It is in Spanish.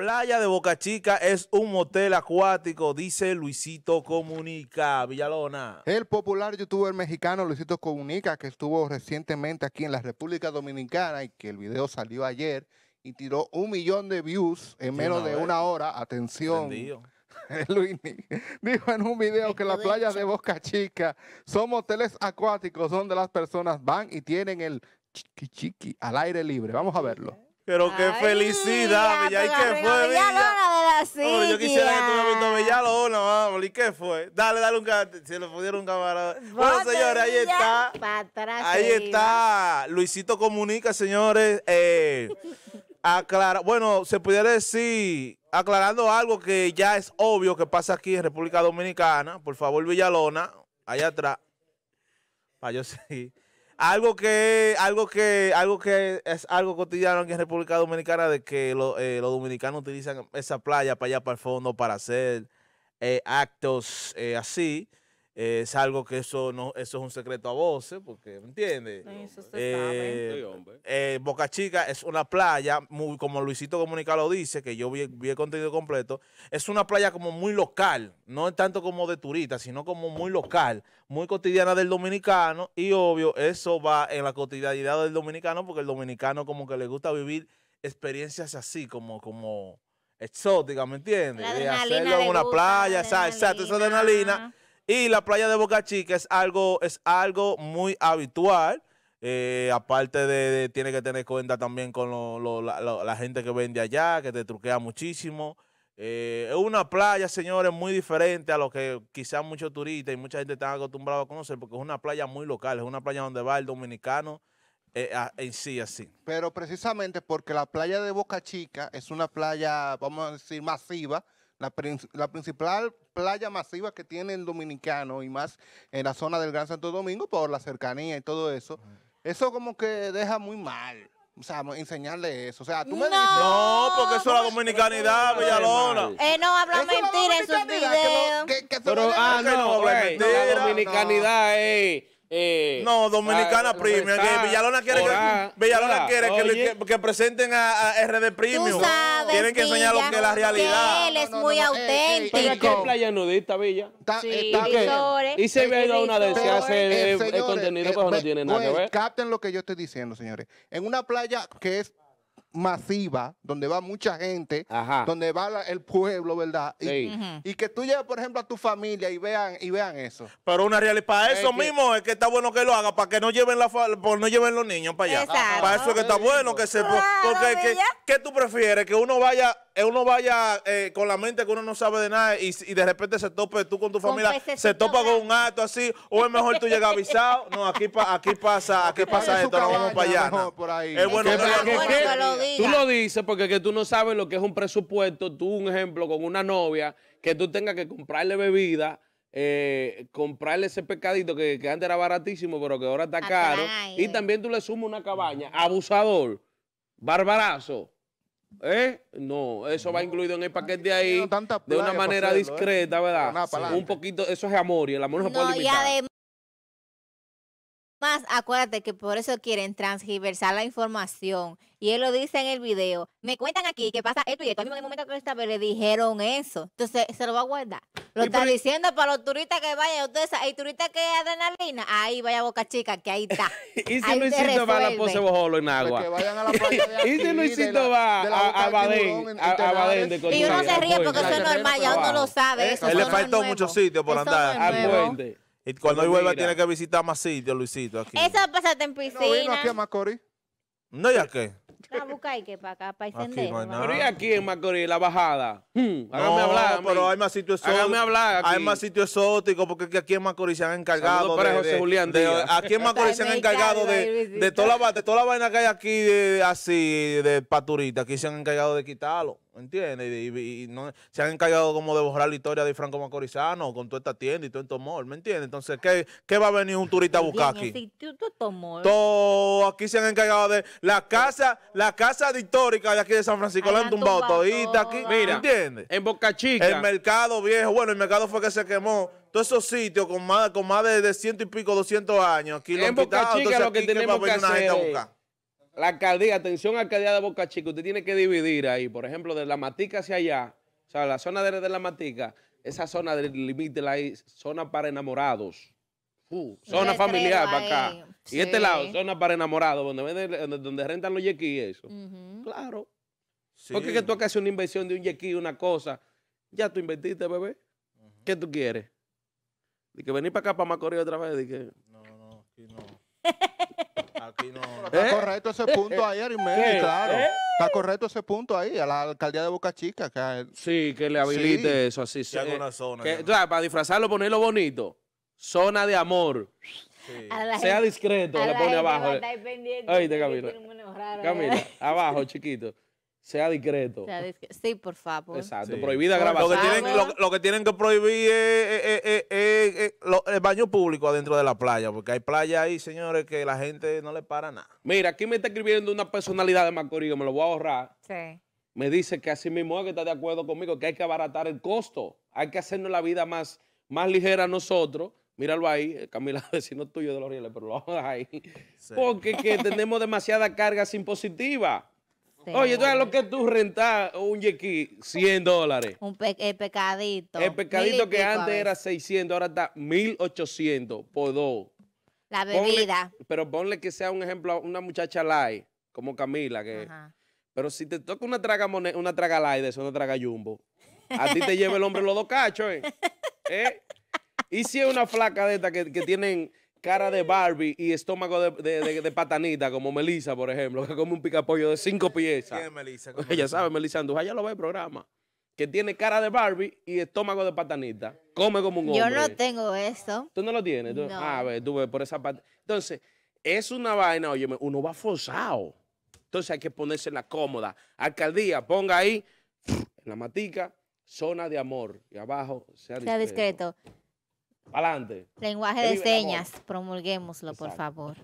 Playa de Boca Chica es un motel acuático, dice Luisito Comunica, Villalona. El popular youtuber mexicano Luisito Comunica, que estuvo recientemente aquí en la República Dominicana y que el video salió ayer y tiró un millón de views en menos de una hora. Atención. Eh, dijo en un video que la playa de Boca Chica son moteles acuáticos donde las personas van y tienen el chiqui chiqui al aire libre. Vamos a verlo. Eh. Pero qué felicidad, Villalona ¿Y qué fue, la yo quisiera que tú me Villalona, vamos. ¿Y qué fue? Dale, dale un Si lo pudiera un camarada. Bueno, señores, ahí está. ahí está. Luisito comunica, señores. Eh, bueno, se pudiera decir, aclarando algo que ya es obvio que pasa aquí en República Dominicana. Por favor, Villalona, allá atrás. Para yo sí. Algo que, algo que, algo que es algo cotidiano aquí en República Dominicana de que eh, los dominicanos utilizan esa playa para allá para el fondo para hacer eh, actos eh, así es eh, algo que eso no eso es un secreto a voces, porque, ¿me entiendes? Eso eh, eh, Boca Chica es una playa, muy, como Luisito Comunica lo dice, que yo vi, vi, el contenido completo, es una playa como muy local, no tanto como de turista, sino como muy local, muy cotidiana del dominicano, y obvio, eso va en la cotidianidad del dominicano, porque el dominicano como que le gusta vivir experiencias así, como... como exóticas, ¿me entiendes? De hacerlo en una playa, exacto, esa adrenalina y la playa de Boca Chica es algo, es algo muy habitual. Eh, aparte de, tiene que tener cuenta también con la, gente que vende allá, que te truquea muchísimo. Eh, es una playa, señores, muy diferente a lo que quizás muchos turistas y mucha gente están acostumbrados a conocer, porque es una playa muy local, es una playa donde va el dominicano eh, en sí, así. Pero precisamente porque la playa de Boca Chica es una playa, vamos a decir, masiva, la, principal playa masiva que tiene el dominicano y más en la zona del Gran Santo Domingo por la cercanía y todo eso, eso como que deja muy mal. O sea, enseñarle eso. O sea, tú me No, porque eso es la dominicanidad, Villalona. Eh, no, habla mentira en sus videos. Pero, ah, no, la dominicanidad eh eh, no, Dominicana ah, Premium. Villalona quiere, que, Villalona quiere que, presenten a, RD Premium. Tienen que enseñar lo que es la realidad. Él es muy auténtico. playa nudista, Villa. sí, y se ve una de esas hace eh, eh, el, contenido, pues no tiene nada que pues, ver. Capten lo que yo estoy diciendo, señores. En una playa que es masiva, donde va mucha gente, donde va el pueblo, ¿verdad? Y, que tú lleves, por ejemplo, a tu familia y vean y vean eso. Pero una realidad, para eso mismo es que está bueno que lo haga, para que no lleven la no lleven los niños para allá. Para eso es que está bueno que se... ¿qué tú prefieres? Que uno vaya uno vaya eh, con la mente que uno no sabe de nada y, de repente se tope tú con tu familia, se topa con un acto así, o es mejor tú llegar avisado. No, aquí, pasa, aquí pasa esto, no vamos para allá. Es bueno, tú lo dices porque tú no sabes lo que es un presupuesto. Tú, un ejemplo, con una novia, que tú tengas que comprarle bebida. Eh, comprarle ese pescadito que, antes era baratísimo, pero que ahora está ah, caro. Y también tú le sumas una cabaña. Abusador, barbarazo. ¿Eh? No, eso va incluido en el paquete de ahí de una manera ¿eh? discreta, ¿verdad? Un poquito, eso es amor y el amor no, se puede limitar. Más, acuérdate que por eso quieren transgiversar la información. Y él lo dice en el video. Me cuentan aquí que pasa esto y esto. A mí en el momento que esta vez le dijeron eso. Entonces, se lo va a guardar. Lo están diciendo para los turistas que vayan. Ustedes, hay turistas que adrenalina. Ahí vaya Boca Chica, que ahí está. ¿Y si Luisito va a la pose bojolo en agua? Pues ¿Y si Luisito va a, Badén? A, Badén Y uno se ríe porque eso es normal. Ya uno lo sabe. Él le faltó muchos sitios por andar. Al puente. Y cuando vuelva tiene que visitar más sitios, Luisito. Aquí. Eso va en piscina. ¿No vino aquí a Macorís? No, a qué y ah, que para para pues, aquí en Macorís, la bajada. Hmm. Mm, hablar. pero hay más sitios exóticos. hablar. Hay más sitios exóticos porque aquí en Macorís se han encargado. Para de, José Julián aquí en Macorís se han encargado de, de, toda la, de toda la vaina que hay aquí de, así, de paturita. Aquí se han encargado de quitarlo. ¿Entiendes? Y, se han encargado como de borrar la historia de Franco Macorizano con toda esta tienda y todo el este tomor, ¿me entiendes? Entonces, ¿qué, ¿qué, va a venir un turista a buscar aquí? Este todo, aquí se han encargado de la casa, la casa de histórica de aquí de San Francisco la han tumbado todita aquí. Mira, ¿entiendes? En Boca Chica. El mercado viejo. Bueno, el mercado fue que se quemó. Todos esos sitios con más, con más de, ciento y pico, doscientos años. Aquí en Boca Chica lo que tenemos que, la alcaldía, atención alcaldía de Boca Chica, usted tiene que dividir ahí, por ejemplo, de la matica hacia allá, o sea, la zona de, la matica, esa zona del límite, la zona para enamorados. Uh, zona familiar para acá. Y este lado, zona para enamorados, donde, donde rentan los yequis eso. Claro. Porque que tú haces una inversión de un yequi, una cosa. Ya tú invertiste, bebé. ¿Qué tú quieres? de que venir para acá, para Macorís otra vez. que... No, no, aquí no. Aquí no. ¿Eh? Está correcto ese punto ahí, Arimel, claro. ¿Eh? Está correcto ese punto ahí, a la alcaldía de Boca Chica. Que Sí, que le habilite eso así. para disfrazarlo, ponerlo bonito zona de amor. Sea discreto, le pone abajo. Camila. ¿eh? Camila, abajo, chiquito. Sea discreto. Sea Sí, por favor. Exacto, prohibida grabación. Lo que, tienen, que, prohibir es, el baño público adentro de la playa, porque hay playa ahí, señores, que la gente no le para nada. Mira, aquí me está escribiendo una personalidad de Macorís, me lo voy a ahorrar. Sí. Me dice que así mismo es que está de acuerdo conmigo, que hay que abaratar el costo, hay que hacernos la vida más, más ligera a nosotros Míralo ahí, eh, Camila, es tuyo de los rieles, pero lo vamos a dejar ahí. Porque que tenemos demasiada carga sin positiva. Oye, entonces lo que tú rentas un yequi, 100 dólares. Un el eh, pecadito. El pecadito que antes era 600, ahora está 1800 por dos. La bebida. pero ponle que sea un ejemplo, a una muchacha light, como Camila, que... Pero si te toca una traga, una traga light de eso, una traga jumbo, a ti te lleva el hombre los dos cachos, ¿eh? ¿Eh? ¿Y si es una flaca de estas que, tienen cara de Barbie y estómago de, patanita, como Melissa, por ejemplo, que come un picapollo de cinco piezas? ¿Quién es Melissa? Ella sabe, Melissa Andújar, ya lo ve el programa. Que tiene cara de Barbie y estómago de patanita. Come como un hombre. Yo no tengo eso. ¿Tú no lo tienes? a ah, ver, tú ves por esa parte. Entonces, es una vaina, oye, uno va forzado. Entonces hay que ponerse en la cómoda. Alcaldía, ponga ahí, en la matica, zona de amor. Y abajo, sea discreto. Sea discreto. Adelante. Lenguaje de señas, promulguémoslo, por favor.